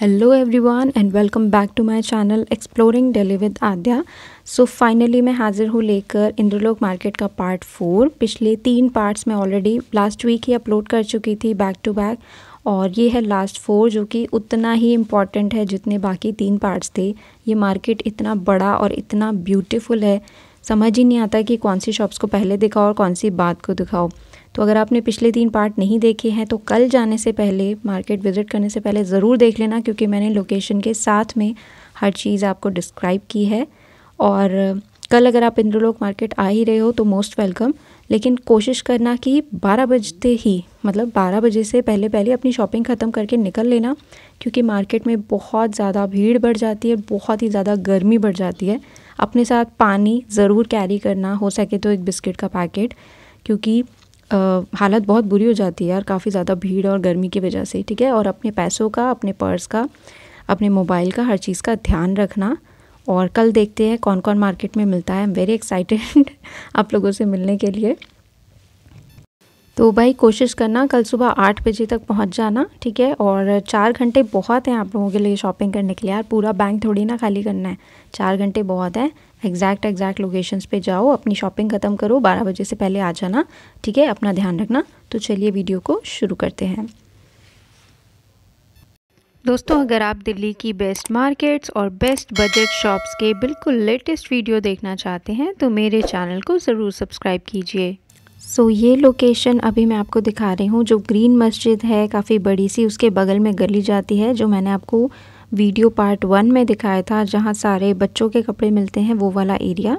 hello everyone and welcome back to my channel exploring daily with Aadya so finally मैं हाज़िर हूँ लेकर Inderlok market का पार्ट फोर पिछले तीन पार्ट्स मैं ऑलरेडी लास्ट वीक ही अपलोड कर चुकी थी बैक टू बैक और ये है लास्ट फोर जो कि उतना ही इम्पॉर्टेंट है जितने बाकी तीन पार्ट्स थे ये मार्केट इतना बड़ा और इतना ब्यूटिफुल है समझ ही नहीं आता कि कौन सी शॉप्स को पहले दिखाओ और कौन सी बात को दिखाओ तो अगर आपने पिछले तीन पार्ट नहीं देखे हैं तो कल जाने से पहले मार्केट विज़िट करने से पहले ज़रूर देख लेना क्योंकि मैंने लोकेशन के साथ में हर चीज़ आपको डिस्क्राइब की है और कल अगर आप इंद्रलोक मार्केट आ ही रहे हो तो मोस्ट वेलकम लेकिन कोशिश करना कि 12 बजते ही मतलब 12 बजे से पहले पहले अपनी शॉपिंग ख़त्म करके निकल लेना क्योंकि मार्केट में बहुत ज़्यादा भीड़ बढ़ जाती है बहुत ही ज़्यादा गर्मी बढ़ जाती है अपने साथ पानी ज़रूर कैरी करना हो सके तो एक बिस्किट का पैकेट क्योंकि हालत बहुत बुरी हो जाती है यार काफ़ी ज़्यादा भीड़ और गर्मी की वजह से ठीक है और अपने पैसों का अपने पर्स का अपने मोबाइल का हर चीज़ का ध्यान रखना और कल देखते हैं कौन कौन मार्केट में मिलता है आई एम वेरी एक्साइटेड आप लोगों से मिलने के लिए तो भाई कोशिश करना कल सुबह आठ बजे तक पहुंच जाना ठीक है और चार घंटे बहुत हैं आप लोगों के लिए शॉपिंग करने के लिए यार पूरा बैंक थोड़ी ना खाली करना है चार घंटे बहुत हैं एग्जैक्ट एग्जैक्ट लोकेशंस पे जाओ अपनी शॉपिंग ख़त्म करो बारह बजे से पहले आ जाना ठीक है अपना ध्यान रखना तो चलिए वीडियो को शुरू करते हैं दोस्तों अगर आप दिल्ली की बेस्ट मार्केट्स और बेस्ट बजट शॉप्स के बिल्कुल लेटेस्ट वीडियो देखना चाहते हैं तो मेरे चैनल को ज़रूर सब्सक्राइब कीजिए सो so, ये लोकेशन अभी मैं आपको दिखा रही हूँ जो ग्रीन मस्जिद है काफ़ी बड़ी सी उसके बगल में गली जाती है जो मैंने आपको वीडियो पार्ट वन में दिखाया था जहाँ सारे बच्चों के कपड़े मिलते हैं वो वाला एरिया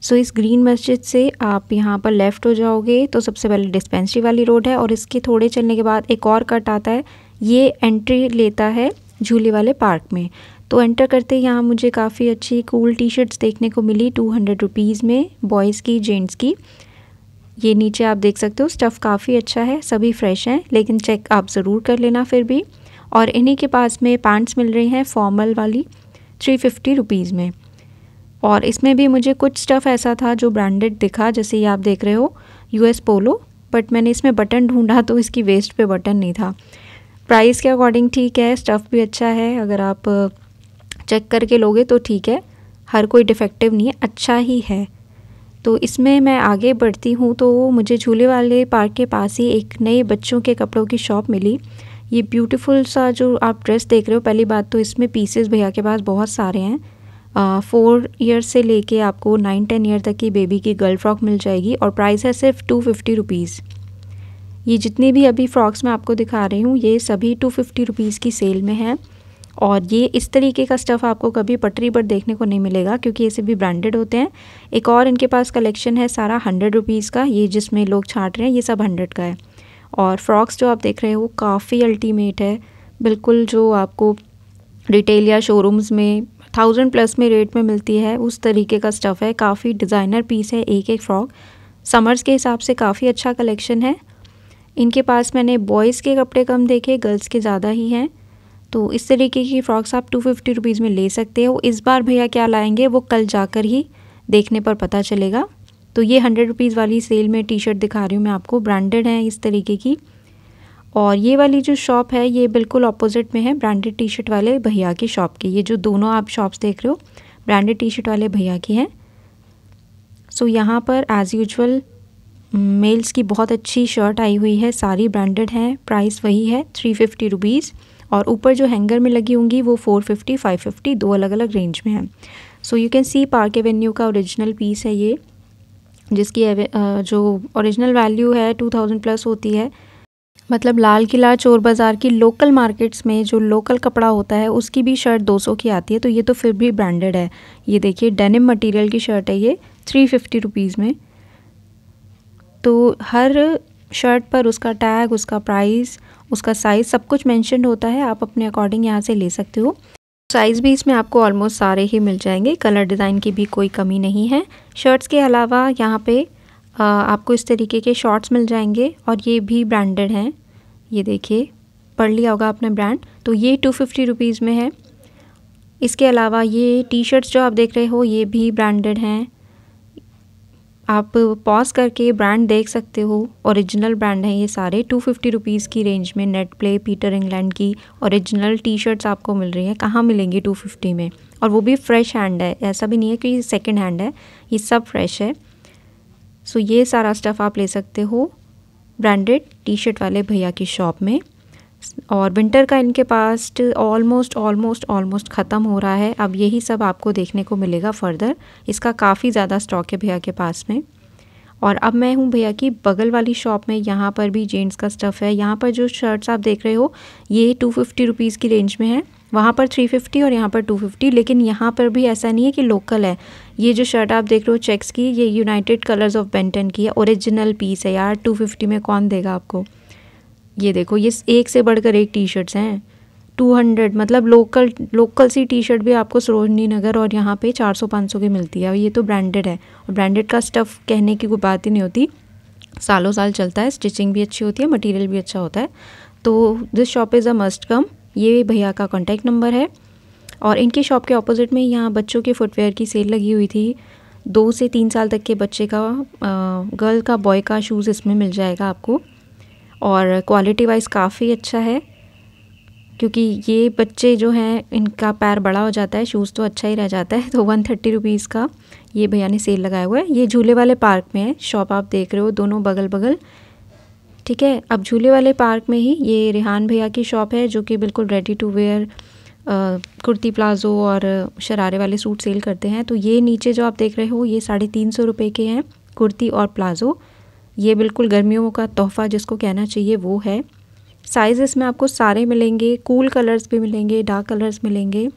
सो so, इस ग्रीन मस्जिद से आप यहाँ पर लेफ़्ट हो जाओगे तो सबसे पहले डिस्पेंसरी वाली रोड है और इसके थोड़े चलने के बाद एक और कट आता है ये एंट्री लेता है झूले वाले पार्क में तो एंटर करते यहाँ मुझे काफ़ी अच्छी कूल टी शर्ट्स देखने को मिली टू हंड्रेड रुपीज़ में बॉयज़ की जेंट्स की ये नीचे आप देख सकते हो स्टफ़ काफ़ी अच्छा है सभी फ्रेश हैं लेकिन चेक आप ज़रूर कर लेना फिर भी और इन्हीं के पास में पैंट्स मिल रही हैं फॉर्मल वाली थ्री फिफ्टी रुपीज़ में और इसमें भी मुझे कुछ स्टफ़ ऐसा था जो ब्रांडेड दिखा जैसे ये आप देख रहे हो यूएस पोलो बट मैंने इसमें बटन ढूंढा तो इसकी वेस्ट पे बटन नहीं था प्राइस के अकॉर्डिंग ठीक है स्टफ़ भी अच्छा है अगर आप चेक करके लोगे तो ठीक है हर कोई डिफेक्टिव नहीं है अच्छा ही है तो इसमें मैं आगे बढ़ती हूँ तो मुझे झूले वाले पार्क के पास ही एक नए बच्चों के कपड़ों की शॉप मिली ये ब्यूटीफुल सा जो आप ड्रेस देख रहे हो पहली बात तो इसमें पीसेस भैया के पास बहुत सारे हैं फ़ोर ईयर से लेके आपको नाइन टेन ईयर तक की बेबी की गर्ल फ्रॉक मिल जाएगी और प्राइस है सिर्फ टू फिफ्टी रुपीज़ ये जितनी भी अभी फ्रॉक्स मैं आपको दिखा रही हूँ ये सभी टू फिफ्टी रुपीज़ की सेल में हैं और ये इस तरीके का स्टफ़ आपको कभी पटरी पर देखने को नहीं मिलेगा क्योंकि ये सभी ब्रांडेड होते हैं एक और इनके पास कलेक्शन है सारा हंड्रेड रुपीज़ का ये जिसमें लोग छाट रहे हैं ये सब हंड्रेड का है और फ्रॉक्स जो आप देख रहे हो वो काफ़ी अल्टीमेट है बिल्कुल जो आपको रिटेल या शोरूम्स में थाउजेंड प्लस में रेट में मिलती है उस तरीके का स्टफ़ है काफ़ी डिज़ाइनर पीस है एक एक फ़्रॉक समर्स के हिसाब से काफ़ी अच्छा कलेक्शन है इनके पास मैंने बॉयज़ के कपड़े कम देखे गर्ल्स के ज़्यादा ही हैं तो इस तरीके की फ़्रॉक्स आप टू फिफ्टी रुपीज़ में ले सकते हो इस बार भैया क्या लाएंगे वो कल जाकर ही देखने पर पता चलेगा तो ये हंड्रेड रुपीज़ वाली सेल में टी शर्ट दिखा रही हूँ मैं आपको ब्रांडेड है इस तरीके की और ये वाली जो शॉप है ये बिल्कुल अपोजिट में है ब्रांडेड टी शर्ट वाले भैया की शॉप की ये जो दोनों आप शॉप्स देख रहे हो ब्रांडेड टी शर्ट वाले भैया की हैं सो यहाँ पर एज़ यूजल मेल्स की बहुत अच्छी शर्ट आई हुई है सारी ब्रांडेड है प्राइस वही है थ्री फिफ्टी रुपीज़ और ऊपर जो हैंगर में लगी होंगी वो 450, 550 दो अलग अलग रेंज में है so you can see Park Avenue का ओरिजिनल पीस है ये जिसकी जो ओरिजिनल वैल्यू है 2000 प्लस होती है मतलब लाल किला चोर बाज़ार की लोकल मार्केट्स में जो लोकल कपड़ा होता है उसकी भी शर्ट 200 की आती है तो ये तो फिर भी ब्रांडेड है ये देखिए डेनिम मटेरियल की शर्ट है ये थ्री फिफ्टी रुपीज़ में तो हर शर्ट पर उसका टैग उसका प्राइस उसका साइज़ सब कुछ मैंशन होता है आप अपने अकॉर्डिंग यहाँ से ले सकते हो साइज़ भी इसमें आपको ऑलमोस्ट सारे ही मिल जाएंगे कलर डिज़ाइन की भी कोई कमी नहीं है शर्ट्स के अलावा यहाँ पे आ, आपको इस तरीके के शॉर्ट्स मिल जाएंगे और ये भी ब्रांडेड हैं ये देखिए पढ़ लिया होगा आपने ब्रांड तो ये टू फिफ्टी रुपीज़ में है इसके अलावा ये टी शर्ट्स जो आप देख रहे हो ये भी ब्रांडेड हैं आप पॉज करके ब्रांड देख सकते हो ओरिजिनल ब्रांड हैं ये सारे टू फिफ्टी रुपीज़ की रेंज में नेट प्ले पीटर इंग्लैंड की ओरिजिनल टी शर्ट्स आपको मिल रही हैं कहाँ मिलेंगी टू फिफ्टी में और वो भी फ्रेश हैंड है ऐसा भी नहीं है कि ये सेकेंड हैंड है ये सब फ्रेश है सो ये सारा स्टफ़ आप ले सकते हो ब्रांडेड टी शर्ट वाले भैया की शॉप में और विंटर का इनके पास ऑलमोस्ट ऑलमोस्ट ऑलमोस्ट ख़त्म हो रहा है अब यही सब आपको देखने को मिलेगा फर्दर इसका काफ़ी ज़्यादा स्टॉक है भैया के पास में और अब मैं हूँ भैया की बगल वाली शॉप में यहाँ पर भी जेंट्स का स्टफ़ है यहाँ पर जो शर्ट्स आप देख रहे हो ये टू फिफ्टी रुपीज़ की रेंज में है वहाँ पर थ्री फिफ्टी और यहाँ पर टू फिफ्टी लेकिन यहाँ पर भी ऐसा नहीं है कि लोकल है ये जो शर्ट आप देख रहे हो चेक्स की ये यूनाइटेड कलर्स ऑफ बेंटन की है ओरिजिनल पीस है यार टू फिफ्टी में कौन देगा आपको ये देखो ये एक से बढ़कर एक टी शर्ट्स हैं टू हंड्रेड मतलब लोकल लोकल सी टी शर्ट भी आपको सरोजनी नगर और यहाँ पे चार सौ पाँच सौ की मिलती है और ये तो ब्रांडेड है और ब्रांडेड का स्टफ़ कहने की कोई बात ही नहीं होती सालों साल चलता है स्टिचिंग भी अच्छी होती है मटेरियल भी अच्छा होता है तो this shop is a must come ये भैया का कॉन्टैक्ट नंबर है और इनकी शॉप के अपोजिट में यहाँ बच्चों के फुटवेयर की सेल लगी हुई थी दो से तीन साल तक के बच्चे का गर्ल का बॉय का शूज़ इसमें मिल जाएगा आपको और क्वालिटी वाइज काफ़ी अच्छा है क्योंकि ये बच्चे जो हैं इनका पैर बड़ा हो जाता है शूज़ तो अच्छा ही रह जाता है तो वन थर्टी रुपीज़ का ये भैया ने सेल लगाया हुआ है ये झूले वाले पार्क में है शॉप आप देख रहे हो दोनों बगल बगल ठीक है अब झूले वाले पार्क में ही ये रिहान भैया की शॉप है जो कि बिल्कुल ready to wear kurti palazzo और शरारे वाले सूट सेल करते हैं तो ये नीचे जो आप देख रहे हो ये साढ़े तीन सौ रुपये के हैं कुर्ती और प्लाज़ो ये बिल्कुल गर्मियों का तोहफ़ा जिसको कहना चाहिए वो है साइज़ में आपको सारे मिलेंगे कूल कलर्स भी मिलेंगे डार्क कलर्स मिलेंगे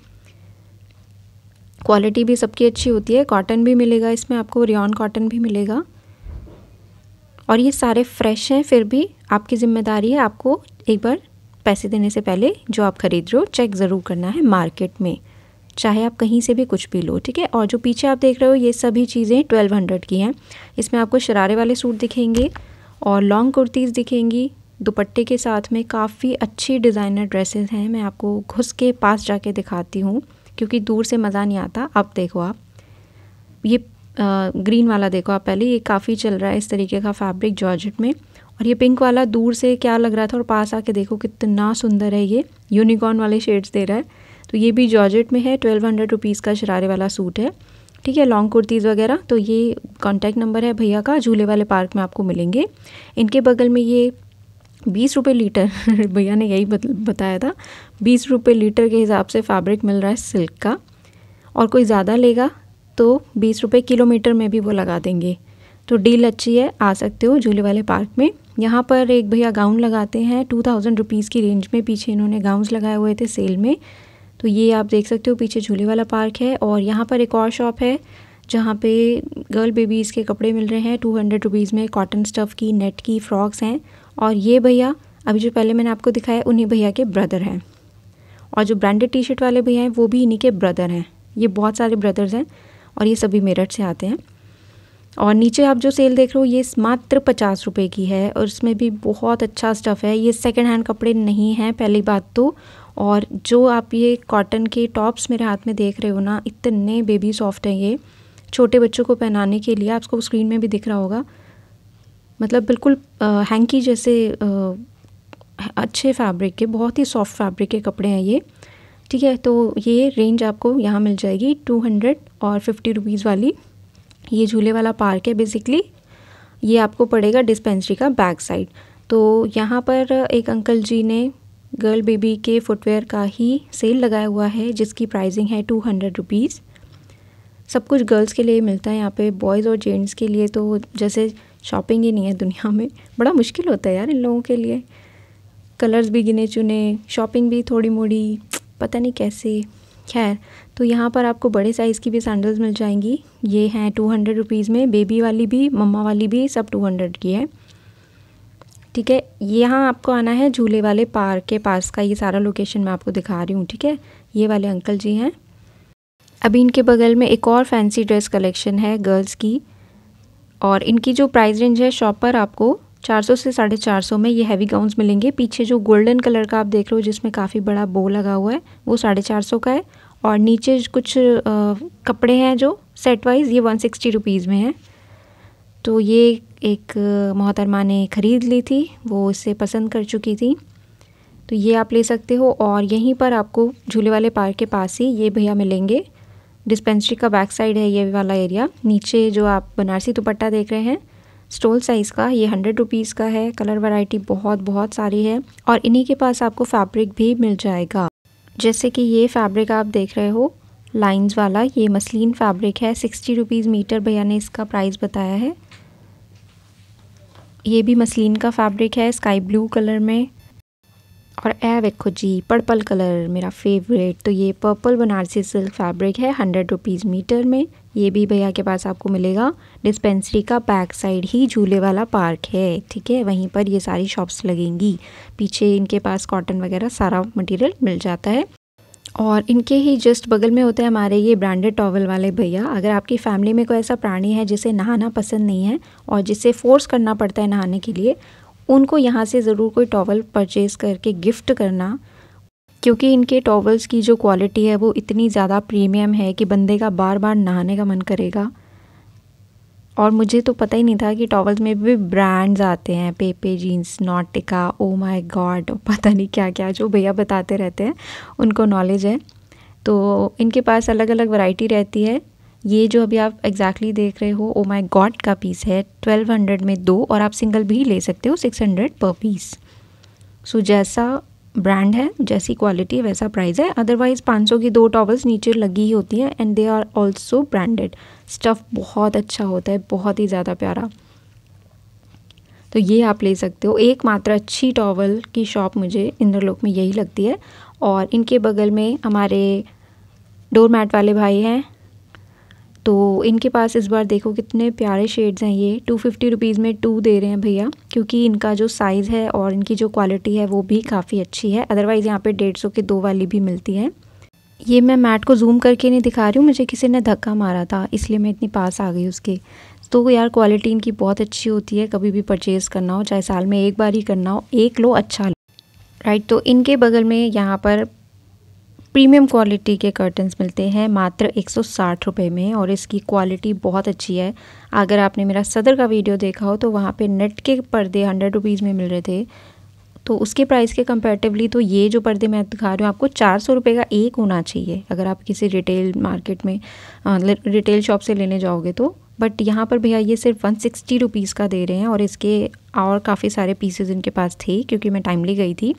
क्वालिटी भी सबकी अच्छी होती है कॉटन भी मिलेगा इसमें आपको रियॉन कॉटन भी मिलेगा और ये सारे फ्रेश हैं फिर भी आपकी ज़िम्मेदारी है आपको एक बार पैसे देने से पहले जो आप ख़रीद रहे हो चेक ज़रूर करना है मार्केट में चाहे आप कहीं से भी कुछ भी लो ठीक है और जो पीछे आप देख रहे हो ये सभी चीज़ें ट्वेल्व हंड्रेड की हैं इसमें आपको शरारे वाले सूट दिखेंगे और लॉन्ग कुर्तीज़ दिखेंगी दुपट्टे के साथ में काफ़ी अच्छी डिज़ाइनर ड्रेसेस हैं मैं आपको घुस के पास जाके दिखाती हूँ क्योंकि दूर से मज़ा नहीं आता अब देखो आप ये आ, ग्रीन वाला देखो आप पहले ये काफ़ी चल रहा है इस तरीके का फैब्रिक जॉर्जेट में और ये पिंक वाला दूर से क्या लग रहा था और पास आके देखो कितना सुंदर है ये यूनिकॉर्न वाले शेड्स दे रहा है तो ये भी जॉर्जेट में है ट्वेल्व हंड्रेड रुपीज़ का शरारे वाला सूट है ठीक है लॉन्ग कुर्तीज़ वगैरह तो ये कॉन्टैक्ट नंबर है भैया का झूले वाले पार्क में आपको मिलेंगे इनके बगल में ये बीस रुपये लीटर भैया ने यही बताया था बीस रुपये लीटर के हिसाब से फैब्रिक मिल रहा है सिल्क का और कोई ज़्यादा लेगा तो बीस रुपये किलोमीटर में भी वो लगा देंगे तो डील अच्छी है आ सकते हो झूले वाले पार्क में यहाँ पर एक भैया गाउन लगाते हैं टू थाउजेंड रुपीज़ की रेंज में पीछे इन्होंने गाउन्स लगाए हुए थे सेल में तो ये आप देख सकते हो पीछे झूले वाला पार्क है और यहाँ पर एक और शॉप है जहाँ पे गर्ल बेबीज़ के कपड़े मिल रहे हैं टू हंड्रेड रुपीज़ में कॉटन स्टफ़ की नेट की फ़्रॉक्स हैं और ये भैया अभी जो पहले मैंने आपको दिखाया उन्हीं भैया के ब्रदर हैं और जो ब्रांडेड टी शर्ट वाले भैया हैं वो भी इन्हीं के ब्रदर हैं ये बहुत सारे ब्रदर्स हैं और ये सभी मेरठ से आते हैं और नीचे आप जो सेल देख रहे हो ये मात्र पचास रुपये की है और इसमें भी बहुत अच्छा स्टफ़ है ये सेकेंड हैंड कपड़े नहीं हैं पहली बात तो और जो आप ये कॉटन के टॉप्स मेरे हाथ में देख रहे हो ना इतने बेबी सॉफ्ट हैं ये छोटे बच्चों को पहनाने के लिए आपको स्क्रीन में भी दिख रहा होगा मतलब बिल्कुल हैंकी जैसे आ, अच्छे फैब्रिक के बहुत ही सॉफ्ट फैब्रिक के कपड़े हैं ये ठीक है तो ये रेंज आपको यहाँ मिल जाएगी टू हंड्रेड और फिफ्टी रुपीज़ वाली ये झूले वाला पार्क है बेसिकली ये आपको पड़ेगा डिस्पेंसरी का बैक साइड तो यहाँ पर एक अंकल जी ने गर्ल बेबी के फुटवेयर का ही सेल लगाया हुआ है जिसकी प्राइसिंग है टू हंड्रेड रुपीज़ सब कुछ गर्ल्स के लिए मिलता है यहाँ पे बॉयज़ और जेंट्स के लिए तो जैसे शॉपिंग ही नहीं है दुनिया में बड़ा मुश्किल होता है यार इन लोगों के लिए कलर्स भी गिने चुने शॉपिंग भी थोड़ी मोड़ी पता नहीं कैसे खैर तो यहाँ पर आपको बड़े साइज़ की भी सैंडल्स मिल जाएंगी ये हैं टू हंड्रेड रुपीज़ में बेबी वाली भी मम्मा वाली भी सब टू हंड्रेड की है ठीक है यहाँ आपको आना है झूले वाले पार्क के पास का ये सारा लोकेशन मैं आपको दिखा रही हूँ ठीक है ये वाले अंकल जी हैं अभी इनके बगल में एक और फैंसी ड्रेस कलेक्शन है गर्ल्स की और इनकी जो प्राइस रेंज है शॉप पर आपको 400 से साढ़े चार सौ में ये हैवी गाउन्स मिलेंगे पीछे जो गोल्डन कलर का आप देख रहे हो जिसमें काफ़ी बड़ा बो लगा हुआ है वो साढ़े चार सौ का है और नीचे कुछ आ, कपड़े हैं जो सेट वाइज ये वन सिक्सटी रुपीज़ में है तो ये एक मोहतरमा ने ख़रीद ली थी वो इसे पसंद कर चुकी थी तो ये आप ले सकते हो और यहीं पर आपको झूले वाले पार्क के पास ही ये भैया मिलेंगे डिस्पेंसरी का बैक साइड है ये वाला एरिया नीचे जो आप बनारसी दुपट्टा देख रहे हैं स्टोल साइज़ का ये हंड्रेड रुपीज़ का है कलर वैरायटी बहुत बहुत सारी है और इन्हीं के पास आपको फैब्रिक भी मिल जाएगा जैसे कि ये फैब्रिक आप देख रहे हो लाइंस वाला ये मसलिन फैब्रिक है सिक्सटी रुपीज़ मीटर भैया ने इसका प्राइस बताया है ये भी मसलिन का फैब्रिक है स्काई ब्लू कलर में और ए वेखो जी पर्पल कलर मेरा फेवरेट तो ये पर्पल बनारसी सिल्क फैब्रिक है हंड्रेड रुपीज़ मीटर में ये भी भैया के पास आपको मिलेगा डिस्पेंसरी का बैक साइड ही झूले वाला पार्क है ठीक है वहीं पर ये सारी शॉप्स लगेंगी पीछे इनके पास कॉटन वगैरह सारा मटेरियल मिल जाता है और इनके ही जस्ट बगल में होते हैं हमारे ये ब्रांडेड टॉवल वाले भैया अगर आपकी फैमिली में कोई ऐसा प्राणी है जिसे नहाना पसंद नहीं है और जिसे फ़ोर्स करना पड़ता है नहाने के लिए उनको यहाँ से ज़रूर कोई टॉवल परचेज़ करके गिफ्ट करना क्योंकि इनके टॉवल्स की जो क्वालिटी है वो इतनी ज़्यादा प्रीमियम है कि बंदे का बार बार नहाने का मन करेगा और मुझे तो पता ही नहीं था कि टॉवल्स में भी ब्रांड्स आते हैं पेपे जीन्स नॉटिका ओ माई गॉड पता नहीं क्या क्या जो भैया बताते रहते हैं उनको नॉलेज है तो इनके पास अलग अलग वैरायटी रहती है ये जो अभी आप एग्जैक्टली exactly देख रहे हो ओ माई गॉड का पीस है ट्वेल्व हंड्रेड में दो और आप सिंगल भी ले सकते हो सिक्स हंड्रेड पर पीस सो जैसा ब्रांड है जैसी क्वालिटी वैसा प्राइस है अदरवाइज़ 500 की दो टॉवल्स नीचे लगी ही होती हैं and they are also branded stuff बहुत अच्छा होता है बहुत ही ज़्यादा प्यारा तो ये आप ले सकते हो एक मात्र अच्छी टॉवल की शॉप मुझे इंद्रलोक में यही लगती है और इनके बगल में हमारे डोर मैट वाले भाई हैं तो इनके पास इस बार देखो कितने प्यारे शेड्स हैं ये टू फिफ्टी रुपीज़ में टू दे रहे हैं भैया क्योंकि इनका जो साइज़ है और इनकी जो क्वालिटी है वो भी काफ़ी अच्छी है अदरवाइज़ यहाँ पर डेढ़ सौ के दो वाली भी मिलती है ये मैं मैट को जूम करके नहीं दिखा रही हूँ मुझे किसी ने धक्का मारा था इसलिए मैं इतनी पास आ गई उसके तो यार क्वालिटी इनकी बहुत अच्छी होती है कभी भी परचेज़ करना हो चाहे साल में एक बार ही करना हो एक लो अच्छा लो राइट तो इनके बगल में यहाँ पर प्रीमियम क्वालिटी के कर्टन्स मिलते हैं मात्र एक सौ में और इसकी क्वालिटी बहुत अच्छी है अगर आपने मेरा सदर का वीडियो देखा हो तो वहाँ पे नेट के पर्दे हंड्रेड रुपीज़ में मिल रहे थे तो उसके प्राइस के कंपेरेटिवली तो ये जो पर्दे मैं दिखा रही हूँ आपको चार सौ रुपये का एक होना चाहिए अगर आप किसी रिटेल मार्केट में रिटेल शॉप से लेने जाओगे तो बट यहाँ पर भैया ये सिर्फ वन सिक्सटी रुपीज़ का दे रहे हैं और इसके और काफ़ी सारे पीसेज इनके पास थे क्योंकि मैं टाइमली गई थी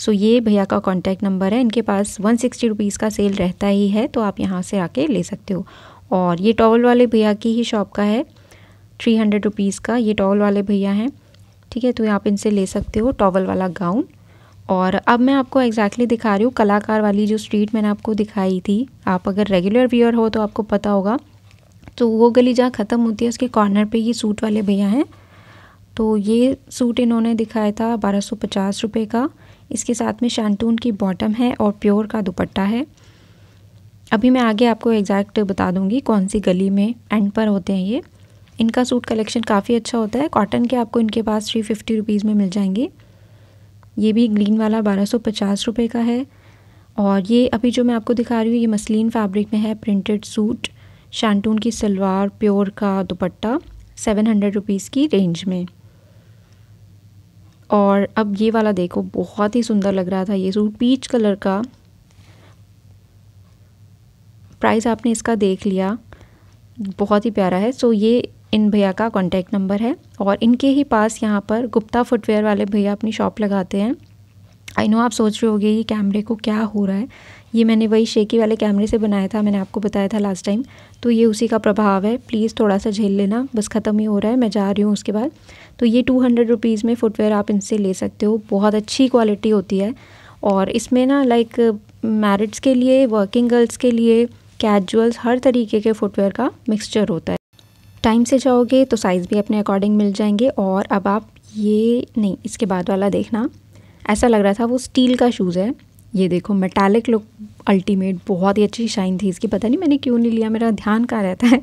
सो ये भैया का कॉन्टैक्ट नंबर है इनके पास वन सिक्सटी रुपीज़ का सेल रहता ही है तो आप यहाँ से आके ले सकते हो और ये टॉवल वाले भैया की ही शॉप का है थ्री हंड्रेड रुपीज़ का ये टॉवल वाले भैया हैं ठीक है तो आप इनसे ले सकते हो टॉवल वाला गाउन और अब मैं आपको एग्जैक्टली exactly दिखा रही हूँ कलाकार वाली जो स्ट्रीट मैंने आपको दिखाई थी आप अगर रेगुलर व्यूअर हो तो आपको पता होगा तो वो गली जहाँ ख़त्म होती है उसके कॉर्नर पे ये सूट वाले भैया हैं तो ये सूट इन्होंने दिखाया था बारह सौ पचास रुपये का इसके साथ में शांतून की बॉटम है और प्योर का दुपट्टा है अभी मैं आगे आपको एग्जैक्ट बता दूंगी कौन सी गली में एंड पर होते हैं ये इनका सूट कलेक्शन काफ़ी अच्छा होता है कॉटन के आपको इनके पास थ्री फिफ्टी रुपीज़ में मिल जाएंगे ये भी ग्रीन वाला बारह सौ पचास रुपये का है और ये अभी जो मैं आपको दिखा रही हूँ ये मसलिन फैब्रिक में है प्रिंटेड सूट शांटून की सलवार प्योर का दुपट्टा सेवन हंड्रेड रुपीज़ की रेंज में और अब ये वाला देखो बहुत ही सुंदर लग रहा था ये सूट पीच कलर का प्राइस आपने इसका देख लिया बहुत ही प्यारा है सो ये इन भैया का कांटेक्ट नंबर है और इनके ही पास यहाँ पर गुप्ता फुटवेयर वाले भैया अपनी शॉप लगाते हैं आई नो आप सोच रहे होगे ये कैमरे को क्या हो रहा है ये मैंने वही शेकी वाले कैमरे से बनाया था मैंने आपको बताया था लास्ट टाइम तो ये उसी का प्रभाव है प्लीज़ थोड़ा सा झेल लेना बस ख़त्म ही हो रहा है मैं जा रही हूँ उसके बाद तो ये टू हंड्रेड रुपीज़ में फुटवेयर आप इनसे ले सकते हो बहुत अच्छी क्वालिटी होती है और इसमें ना लाइक मैरिड्स के लिए वर्किंग गर्ल्स के लिए कैजुअल्स हर तरीके के फुटवेयर का मिक्सचर होता है टाइम से जाओगे तो साइज़ भी अपने अकॉर्डिंग मिल जाएंगे और अब आप ये नहीं इसके बाद वाला देखना ऐसा लग रहा था वो स्टील का शूज़ है ये देखो मेटालिक लुक अल्टीमेट बहुत ही अच्छी शाइन थी इसकी पता नहीं मैंने क्यों नहीं लिया मेरा ध्यान कहाँ रहता है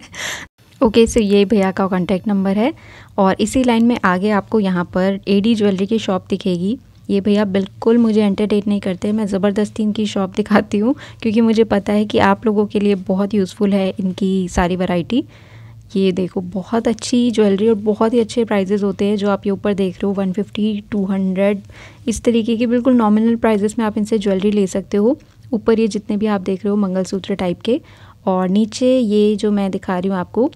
ओके सो ये भैया का कॉन्टैक्ट नंबर है और इसी लाइन में आगे आपको यहाँ पर डी ज्वेलरी की शॉप दिखेगी ये भैया बिल्कुल मुझे एंटरटेन नहीं करते मैं ज़बरदस्ती इनकी शॉप दिखाती हूँ क्योंकि मुझे पता है कि आप लोगों के लिए बहुत यूज़फुल है इनकी सारी वैरायटी ये देखो बहुत अच्छी ज्वेलरी और बहुत ही अच्छे प्राइजेज़ होते हैं जो आप ये ऊपर देख रहे हो वन फिफ्टी टू हंड्रेड इस तरीके के बिल्कुल नॉमिनल प्राइजेस में आप इनसे ज्वेलरी ले सकते हो ऊपर ये जितने भी आप देख रहे हो मंगलसूत्र टाइप के और नीचे ये जो मैं दिखा रही हूँ आपको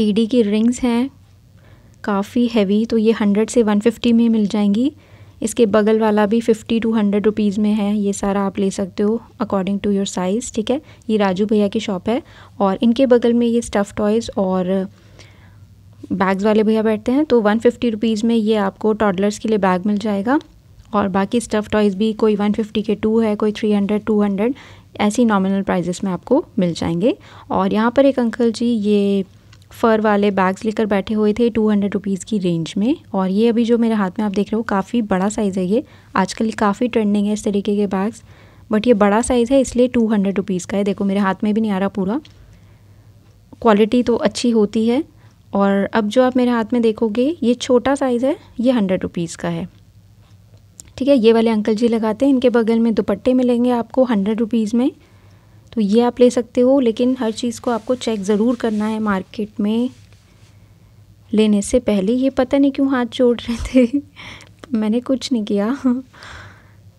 ई की रिंग्स हैं काफ़ी हैवी तो ये हंड्रेड से वन फिफ्टी में मिल जाएंगी इसके बगल वाला भी फिफ्टी टू हंड्रेड रुपीज़ में है ये सारा आप ले सकते हो अकॉर्डिंग टू योर साइज़ ठीक है ये राजू भैया की शॉप है और इनके बगल में ये स्टफ़ टॉयज़ और बैग्स वाले भैया बैठते हैं तो वन फिफ्टी रुपीज़ में ये आपको टॉडलर्स के लिए बैग मिल जाएगा और बाकी स्टफ़ टॉयज़ भी कोई वन फिफ्टी के टू है कोई थ्री हंड्रेड टू हंड्रेड ऐसी नॉमिनल प्राइजेस में आपको मिल जाएंगे और यहाँ पर एक अंकल जी ये फ़र वाले बैग्स लेकर बैठे हुए थे टू हंड्रेड रुपीज़ की रेंज में और ये अभी जो मेरे हाथ में आप देख रहे हो काफ़ी बड़ा साइज़ है ये आजकल काफ़ी ट्रेंडिंग है इस तरीके के बैग्स बट ये बड़ा साइज़ है इसलिए टू हंड्रेड रुपीज़ का है देखो मेरे हाथ में भी नहीं आ रहा पूरा क्वालिटी तो अच्छी होती है और अब जो आप मेरे हाथ में देखोगे ये छोटा साइज़ है ये हंड्रेड रुपीज़ का है ठीक है ये वाले अंकल जी लगाते हैं इनके बगल में दुपट्टे मिलेंगे आपको हंड्रेड रुपीज़ में तो ये आप ले सकते हो लेकिन हर चीज़ को आपको चेक ज़रूर करना है मार्केट में लेने से पहले ये पता नहीं क्यों हाथ जोड़ रहे थे मैंने कुछ नहीं किया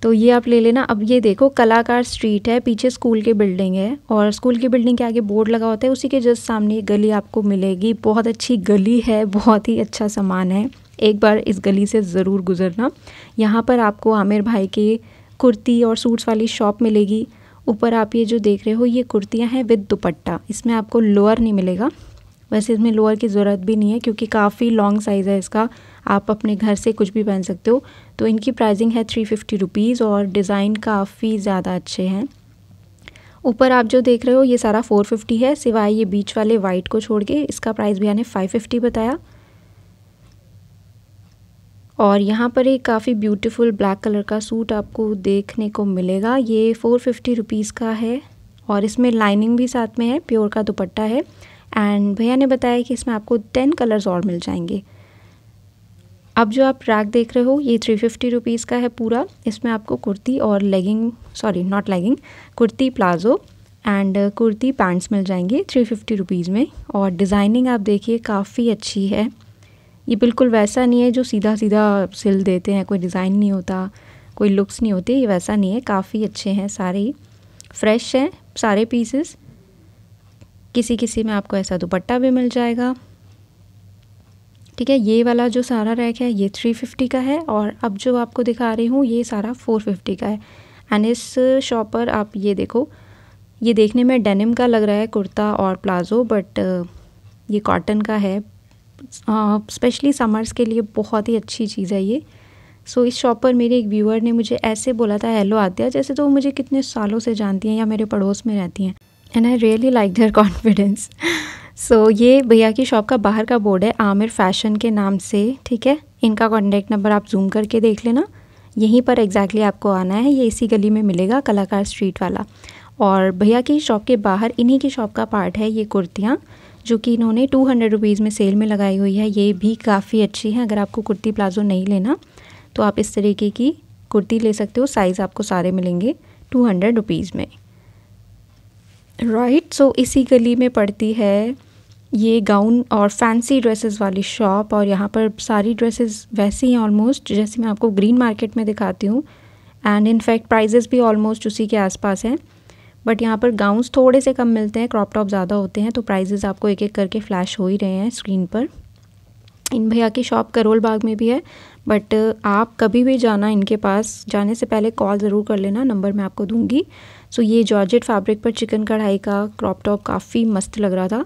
तो ये आप ले लेना अब ये देखो कलाकार स्ट्रीट है पीछे स्कूल की बिल्डिंग है और स्कूल की बिल्डिंग के आगे बोर्ड लगा होता है उसी के जस्ट सामने ये गली आपको मिलेगी बहुत अच्छी गली है बहुत ही अच्छा सामान है एक बार इस गली से ज़रूर गुज़रना यहाँ पर आपको आमिर भाई की कुर्ती और सूट्स वाली शॉप मिलेगी ऊपर आप ये जो देख रहे हो ये कुर्तियाँ हैं विद दुपट्टा इसमें आपको लोअर नहीं मिलेगा वैसे इसमें लोअर की ज़रूरत भी नहीं है क्योंकि काफ़ी लॉन्ग साइज़ है इसका आप अपने घर से कुछ भी पहन सकते हो तो इनकी प्राइसिंग है थ्री फिफ्टी रुपीज़ और डिज़ाइन काफ़ी ज़्यादा अच्छे हैं ऊपर आप जो देख रहे हो ये सारा फोर फिफ्टी है सिवाय ये बीच वाले वाइट को छोड़ के इसका प्राइस भी ने फाइव फिफ्टी बताया और यहाँ पर एक काफ़ी ब्यूटीफुल ब्लैक कलर का सूट आपको देखने को मिलेगा ये फ़ोर फिफ्टी रुपीज़ का है और इसमें लाइनिंग भी साथ में है प्योर का दुपट्टा है एंड भैया ने बताया कि इसमें आपको टेन कलर्स और मिल जाएंगे अब जो आप रैक देख रहे हो ये थ्री फिफ्टी रुपीज़ का है पूरा इसमें आपको कुर्ती और legging sorry not legging kurti palazzo and kurti pants मिल जाएंगे थ्री फिफ्टी रुपीज़ में और डिज़ाइनिंग आप देखिए काफ़ी अच्छी है ये बिल्कुल वैसा नहीं है जो सीधा सीधा सिल देते हैं कोई डिज़ाइन नहीं होता कोई लुक्स नहीं होते ये वैसा नहीं है काफ़ी अच्छे हैं सारे फ्रेश हैं सारे पीसेस किसी किसी में आपको ऐसा दुपट्टा भी मिल जाएगा ठीक है ये वाला जो सारा रैक है ये थ्री फिफ्टी का है और अब जो आपको दिखा रही हूँ ये सारा फोर फिफ्टी का है एंड इस शॉप पर आप ये देखो ये देखने में डेनिम का लग रहा है कुर्ता और प्लाज़ो बट ये कॉटन का है स्पेशली समर्स के लिए बहुत ही अच्छी चीज़ है ये सो so, इस शॉप पर मेरे एक व्यूअर ने मुझे ऐसे बोला था हेलो आद्या जैसे तो वो मुझे कितने सालों से जानती हैं या मेरे पड़ोस में रहती हैं and I really like their confidence so ये भैया की शॉप का बाहर का बोर्ड है आमिर फैशन के नाम से ठीक है इनका कॉन्टैक्ट नंबर आप जूम करके देख लेना यहीं पर एग्जैक्टली exactly आपको आना है ये इसी गली में मिलेगा कलाकार स्ट्रीट वाला और भैया की शॉप के बाहर इन्हीं की शॉप का पार्ट है ये कुर्तियाँ जो कि इन्होंने टू हंड्रेड रुपीज़ में सेल में लगाई हुई है ये भी काफ़ी अच्छी है अगर आपको कुर्ती प्लाज़ो नहीं लेना तो आप इस तरीके की कुर्ती ले सकते हो साइज़ आपको सारे मिलेंगे टू हंड्रेड रुपीज़ में राइट right, सो so इसी गली में पड़ती है ये गाउन और फैंसी ड्रेसेस वाली शॉप और यहाँ पर सारी ड्रेसेस वैसी हैं ऑलमोस्ट जैसे मैं आपको ग्रीन मार्केट में दिखाती हूँ एंड इनफैक्ट प्राइजेस भी ऑलमोस्ट उसी के आसपास हैं बट यहाँ पर गाउन्स थोड़े से कम मिलते हैं क्रॉप टॉप ज़्यादा होते हैं तो प्राइजेज़ आपको एक एक करके फ्लैश हो ही रहे हैं स्क्रीन पर इन भैया की शॉप करोल बाग में भी है बट आप कभी भी जाना इनके पास जाने से पहले कॉल ज़रूर कर लेना नंबर मैं आपको दूंगी सो ये जॉर्जेट फैब्रिक पर चिकन कढ़ाई का क्रॉप टॉप काफ़ी मस्त लग रहा था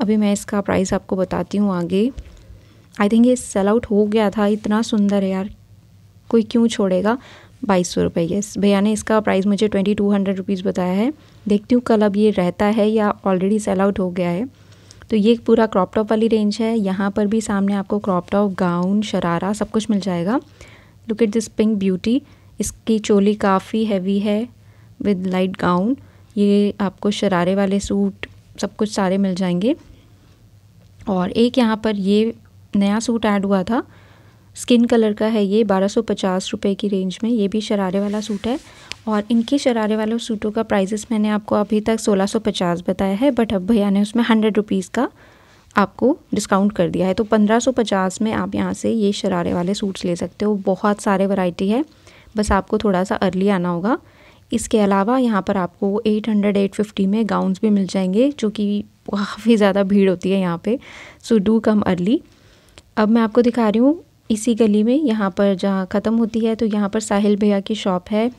अभी मैं इसका प्राइस आपको बताती हूँ आगे आई थिंक ये सेल आउट हो गया था इतना सुंदर है यार कोई क्यों छोड़ेगा बाईस सौ रुपये येस भैया ने इसका प्राइस मुझे ट्वेंटी टू हंड्रेड रुपीज़ बताया है देखती हूँ कल अब ये रहता है या ऑलरेडी सेल आउट हो गया है तो ये पूरा क्रॉप टॉप वाली रेंज है यहाँ पर भी सामने आपको क्रॉप टॉप गाउन शरारा सब कुछ मिल जाएगा look at this pink beauty इसकी चोली काफ़ी हैवी है विद लाइट गाउन ये आपको शरारे वाले सूट सब कुछ सारे मिल जाएंगे और एक यहाँ पर ये नया सूट ऐड हुआ था स्किन कलर का है ये बारह सौ पचास रुपये की रेंज में ये भी शरारे वाला सूट है और इनके शरारे वाले सूटों का प्राइजेस मैंने आपको अभी तक सोलह सौ पचास बताया है बट अब भैया ने उसमें हंड्रेड रुपीज़ का आपको डिस्काउंट कर दिया है तो पंद्रह सौ पचास में आप यहाँ से ये शरारे वाले सूट्स ले सकते हो बहुत सारे वैरायटी है बस आपको थोड़ा सा अर्ली आना होगा इसके अलावा यहाँ पर आपको एट हंड्रेड एट फिफ्टी में गाउन्स भी मिल जाएंगे जो कि काफ़ी ज़्यादा भीड़ होती है यहाँ पर सो डू कम अर्ली अब मैं आपको दिखा रही हूँ इसी गली में यहाँ पर जहाँ ख़त्म होती है तो यहाँ पर साहिल भैया की शॉप है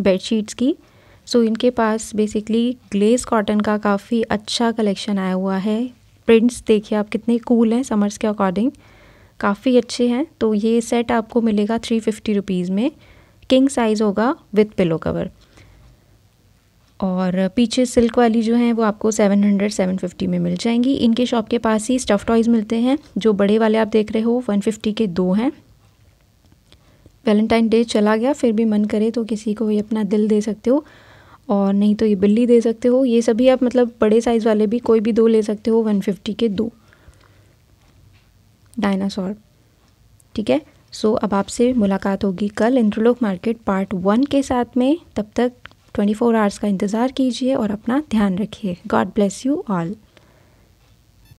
बेडशीट्स की सो so, इनके पास बेसिकली ग्लेस कॉटन का काफ़ी अच्छा कलेक्शन आया हुआ है प्रिंट्स देखिए आप कितने कूल हैं समर्स के अकॉर्डिंग काफ़ी अच्छे हैं तो ये सेट आपको मिलेगा थ्री फिफ्टी रुपीज़ में किंग साइज़ होगा विथ पिलो कवर और पीछे सिल्क वाली जो है वो आपको 700 750 में मिल जाएंगी इनके शॉप के पास ही स्टफ़ टॉयज़ मिलते हैं जो बड़े वाले आप देख रहे हो 150 के दो हैं वैलेंटाइन डे चला गया फिर भी मन करे तो किसी को ये अपना दिल दे सकते हो और नहीं तो ये बिल्ली दे सकते हो ये सभी आप मतलब बड़े साइज़ वाले भी कोई भी दो ले सकते हो वन के दो डायनासोर ठीक है सो so, अब आपसे मुलाकात होगी कल इंद्रलोक मार्केट पार्ट वन के साथ में तब तक ट्वेंटी फोर आवर्स का इंतज़ार कीजिए और अपना ध्यान रखिए गॉड ब्लेस यू ऑल